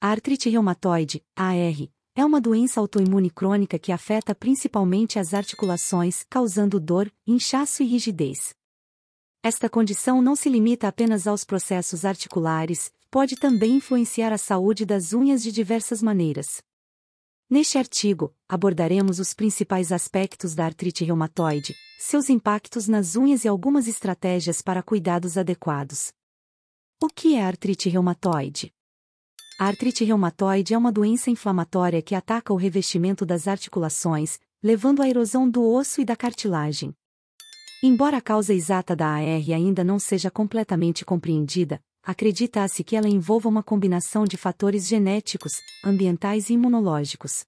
A artrite reumatoide, AR, é uma doença autoimune crônica que afeta principalmente as articulações, causando dor, inchaço e rigidez. Esta condição não se limita apenas aos processos articulares, pode também influenciar a saúde das unhas de diversas maneiras. Neste artigo, abordaremos os principais aspectos da artrite reumatoide, seus impactos nas unhas e algumas estratégias para cuidados adequados. O que é artrite reumatoide? A artrite reumatoide é uma doença inflamatória que ataca o revestimento das articulações, levando à erosão do osso e da cartilagem. Embora a causa exata da AR ainda não seja completamente compreendida, acredita-se que ela envolva uma combinação de fatores genéticos, ambientais e imunológicos.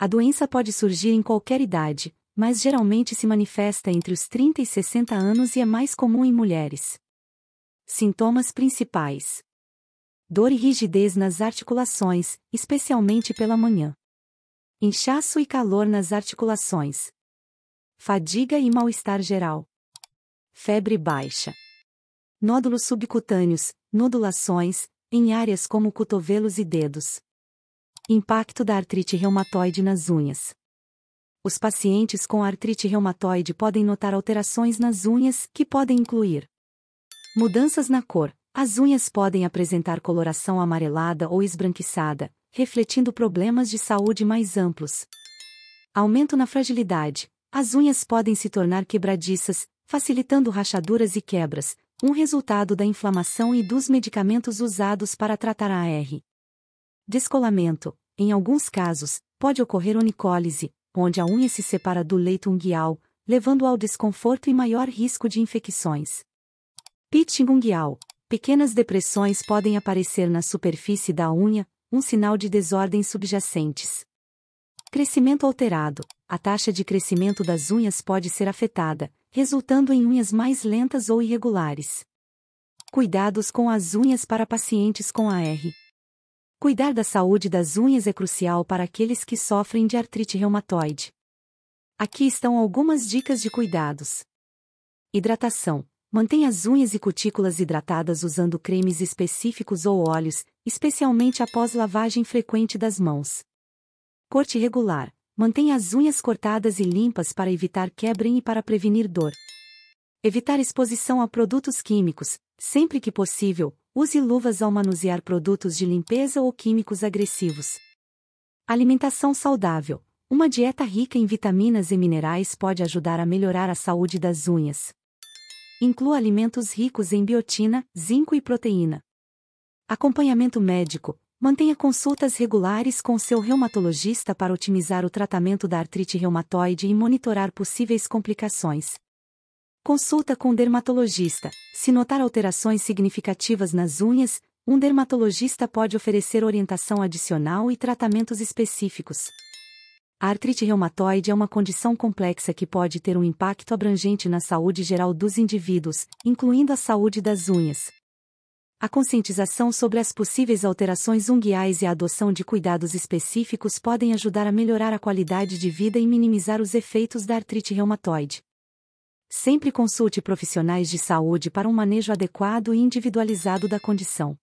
A doença pode surgir em qualquer idade, mas geralmente se manifesta entre os 30 e 60 anos e é mais comum em mulheres. Sintomas principais dor e rigidez nas articulações, especialmente pela manhã. Inchaço e calor nas articulações. Fadiga e mal-estar geral. Febre baixa. Nódulos subcutâneos, nodulações, em áreas como cotovelos e dedos. Impacto da artrite reumatoide nas unhas os pacientes com artrite reumatoide podem notar alterações nas unhas, que podem incluir mudanças na cor, as unhas podem apresentar coloração amarelada ou esbranquiçada, refletindo problemas de saúde mais amplos. Aumento na fragilidade. As unhas podem se tornar quebradiças, facilitando rachaduras e quebras, um resultado da inflamação e dos medicamentos usados para tratar a AR. Descolamento. Em alguns casos, pode ocorrer onicólise, onde a unha se separa do leito unguial, levando ao desconforto e maior risco de infecções. Pitching unguial Pequenas depressões podem aparecer na superfície da unha, um sinal de desordens subjacentes. Crescimento alterado. A taxa de crescimento das unhas pode ser afetada, resultando em unhas mais lentas ou irregulares. Cuidados com as unhas para pacientes com AR. Cuidar da saúde das unhas é crucial para aqueles que sofrem de artrite reumatoide. Aqui estão algumas dicas de cuidados. Hidratação. Mantenha as unhas e cutículas hidratadas usando cremes específicos ou óleos, especialmente após lavagem frequente das mãos. Corte regular. Mantenha as unhas cortadas e limpas para evitar quebrem e para prevenir dor. Evitar exposição a produtos químicos. Sempre que possível, use luvas ao manusear produtos de limpeza ou químicos agressivos. Alimentação saudável. Uma dieta rica em vitaminas e minerais pode ajudar a melhorar a saúde das unhas. Inclua alimentos ricos em biotina, zinco e proteína. Acompanhamento médico. Mantenha consultas regulares com seu reumatologista para otimizar o tratamento da artrite reumatoide e monitorar possíveis complicações. Consulta com o dermatologista. Se notar alterações significativas nas unhas, um dermatologista pode oferecer orientação adicional e tratamentos específicos. A artrite reumatoide é uma condição complexa que pode ter um impacto abrangente na saúde geral dos indivíduos, incluindo a saúde das unhas. A conscientização sobre as possíveis alterações unguiais e a adoção de cuidados específicos podem ajudar a melhorar a qualidade de vida e minimizar os efeitos da artrite reumatoide. Sempre consulte profissionais de saúde para um manejo adequado e individualizado da condição.